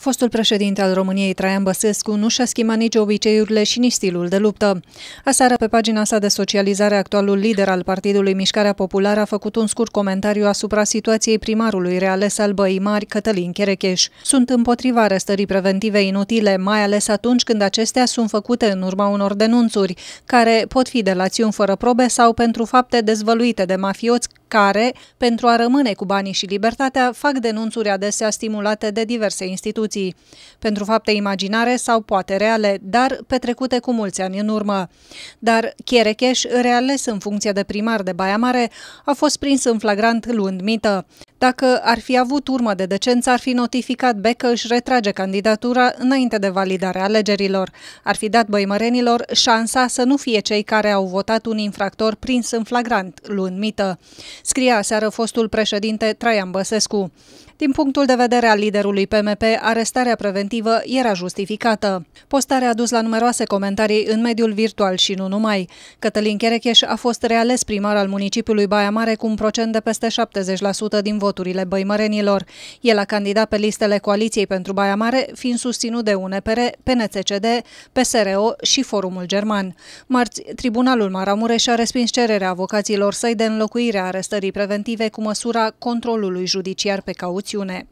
Fostul președinte al României, Traian Băsescu, nu și-a schimbat nici obiceiurile și nici stilul de luptă. Aseară, pe pagina sa de socializare, actualul lider al Partidului Mișcarea Populară a făcut un scurt comentariu asupra situației primarului reales al Băii Mari, Cătălin Cherecheș. Sunt împotriva arestării preventive inutile, mai ales atunci când acestea sunt făcute în urma unor denunțuri, care pot fi lațiuni fără probe sau pentru fapte dezvăluite de mafioți care, pentru a rămâne cu banii și libertatea, fac denunțuri adesea stimulate de diverse instituții. Pentru fapte imaginare sau poate reale, dar petrecute cu mulți ani în urmă. Dar Chierecheș, reales în funcție de primar de Baia Mare, a fost prins în flagrant luând mită. Dacă ar fi avut urmă de decență, ar fi notificat că își retrage candidatura înainte de validarea alegerilor. Ar fi dat băimărenilor șansa să nu fie cei care au votat un infractor prins în flagrant, luând mită scria aseară fostul președinte Traian Băsescu. Din punctul de vedere al liderului PMP, arestarea preventivă era justificată. Postarea a dus la numeroase comentarii în mediul virtual și nu numai. Cătălin Cherecheș a fost reales primar al municipiului Baia Mare cu un procent de peste 70% din voturile băimărenilor. El a candidat pe listele Coaliției pentru Baia Mare, fiind susținut de UNEPR, PNCCD, PSRO și Forumul German. Marți, Tribunalul Maramureș a respins cererea avocaților săi de înlocuire a arestării preventive cu măsura controlului judiciar pe cauți rațiune.